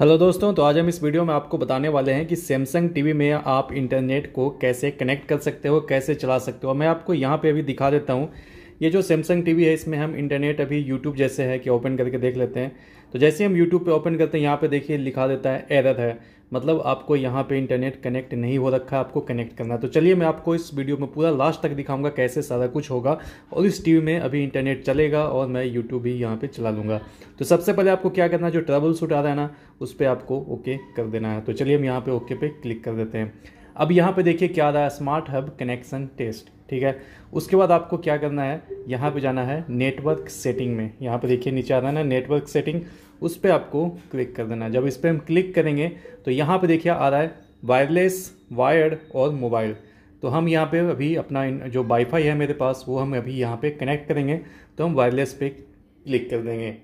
hello दोस्तों तो आज हम इस वीडियो में आपको बताने वाले हैं कि सैमसंग टीवी में आप इंटरनेट को कैसे कनेक्ट कर सकते हो कैसे चला सकते हो मैं आपको यहाँ पे अभी दिखा देता हूँ ये जो सैमसंग टीवी है इसमें हम इंटरनेट अभी यूट्यूब जैसे है कि ओपन करके देख लेते हैं तो जैसे हम यूट्यूब पे ओपन करते हैं यहाँ पे देखिए लिखा देता है एरर है मतलब आपको यहाँ पे इंटरनेट कनेक्ट नहीं हो रखा आपको कनेक्ट करना है तो चलिए मैं आपको इस वीडियो में पूरा लास्ट तक दिखाऊंगा कैसे सारा कुछ होगा और इस टीवी में अभी इंटरनेट चलेगा और मैं यूट्यूब भी यहाँ पे चला लूँगा तो सबसे पहले आपको क्या करना है जो ट्रबल सूट आ रहा है ना उस पर आपको ओके कर देना है तो चलिए हम यहाँ पर ओके पे क्लिक कर देते हैं अब यहाँ पे देखिए क्या आ रहा है स्मार्ट हब कनेक्शन टेस्ट ठीक है उसके बाद आपको क्या करना है यहाँ पे जाना है नेटवर्क सेटिंग में यहाँ पे देखिए नीचे आ रहा है ना नेटवर्क सेटिंग उस पर आपको क्लिक कर देना है जब इस पर हम क्लिक करेंगे तो यहाँ पे देखिए आ रहा है वायरलेस वायर्ड और मोबाइल तो हम यहाँ पे अभी अपना जो वाईफाई है मेरे पास वो हम अभी यहाँ पे कनेक्ट करेंगे तो हम वायरलेस पे क्लिक कर देंगे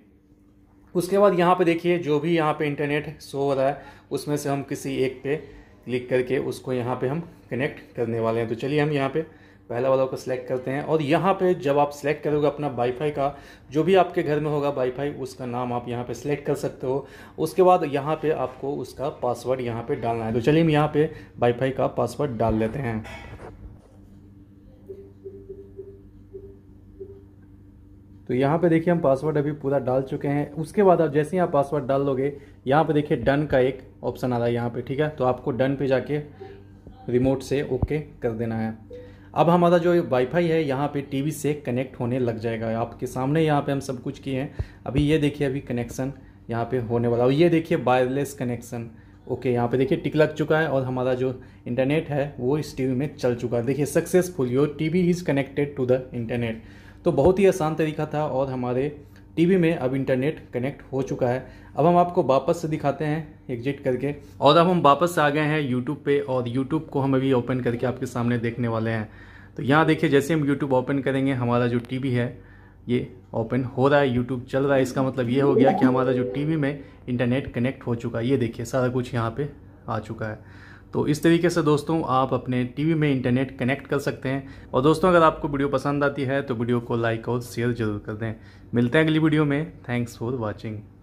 उसके बाद यहाँ पे देखिए जो भी यहाँ पे इंटरनेट शो हो रहा है उसमें से हम किसी एक पे क्लिक करके उसको यहाँ पे हम कनेक्ट करने वाले हैं तो चलिए हम यहाँ पे पहला वाला को सिलेक्ट करते हैं और यहाँ पे जब आप सिलेक्ट करोगे अपना वाईफाई का जो भी आपके घर में होगा वाईफाई उसका नाम आप यहाँ पे सिलेक्ट कर सकते हो उसके बाद यहाँ पे आपको उसका पासवर्ड यहाँ पे डालना है तो चलिए हम यहाँ पे वाईफाई का पासवर्ड डाल लेते हैं तो यहाँ पे देखिए हम पासवर्ड अभी पूरा डाल चुके हैं उसके बाद आप जैसे ही आप पासवर्ड डाल लोगे यहाँ पे देखिए डन का एक ऑप्शन आ रहा है यहाँ पे ठीक है तो आपको डन पे जाके रिमोट से ओके कर देना है अब हमारा जो वाईफाई है यहाँ पे टीवी से कनेक्ट होने लग जाएगा आपके सामने यहाँ पे हम सब कुछ किए हैं अभी ये देखिए अभी कनेक्शन यहाँ पे होने वाला और ये देखिए वायरलेस कनेक्शन ओके यहाँ पे देखिए टिक लग चुका है और हमारा जो इंटरनेट है वो इस टीवी में चल चुका है देखिए successful your TV is connected to the internet तो बहुत ही आसान तरीका था और हमारे टीवी में अब इंटरनेट कनेक्ट हो चुका है अब हम आपको वापस से दिखाते हैं एग्जिट करके और अब हम वापस आ गए हैं यूट्यूब पे और यूट्यूब को हम अभी ओपन करके आपके सामने देखने वाले हैं तो यहाँ देखिए जैसे हम यूट्यूब ओपन करेंगे हमारा जो टी है ये ओपन हो रहा है यूट्यूब चल रहा है इसका मतलब ये हो गया कि हमारा जो टी में इंटरनेट कनेक्ट हो चुका है ये देखिए सारा कुछ यहाँ पर आ चुका है तो इस तरीके से दोस्तों आप अपने टीवी में इंटरनेट कनेक्ट कर सकते हैं और दोस्तों अगर आपको वीडियो पसंद आती है तो वीडियो को लाइक और शेयर जरूर कर दें मिलते हैं अगली वीडियो में थैंक्स फॉर वॉचिंग